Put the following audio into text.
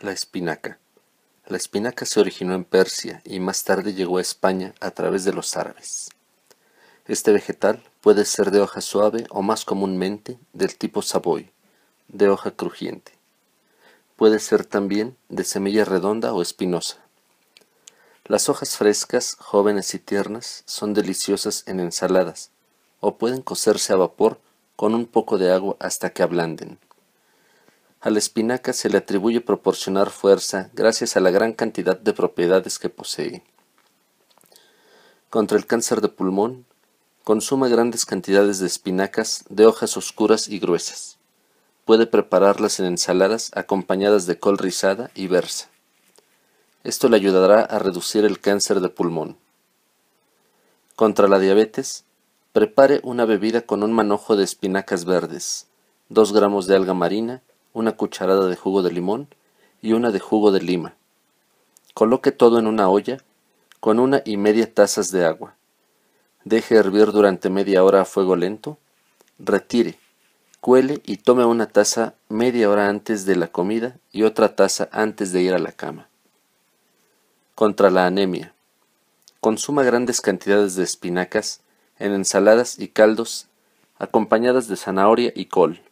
La espinaca. La espinaca se originó en Persia y más tarde llegó a España a través de los árabes. Este vegetal puede ser de hoja suave o más comúnmente del tipo saboy, de hoja crujiente. Puede ser también de semilla redonda o espinosa. Las hojas frescas, jóvenes y tiernas son deliciosas en ensaladas o pueden cocerse a vapor con un poco de agua hasta que ablanden. A la espinaca se le atribuye proporcionar fuerza gracias a la gran cantidad de propiedades que posee. Contra el cáncer de pulmón, consuma grandes cantidades de espinacas de hojas oscuras y gruesas. Puede prepararlas en ensaladas acompañadas de col rizada y berza. Esto le ayudará a reducir el cáncer de pulmón. Contra la diabetes, prepare una bebida con un manojo de espinacas verdes, 2 gramos de alga marina, una cucharada de jugo de limón y una de jugo de lima. Coloque todo en una olla con una y media tazas de agua. Deje hervir durante media hora a fuego lento. Retire, cuele y tome una taza media hora antes de la comida y otra taza antes de ir a la cama. Contra la anemia. Consuma grandes cantidades de espinacas en ensaladas y caldos acompañadas de zanahoria y col.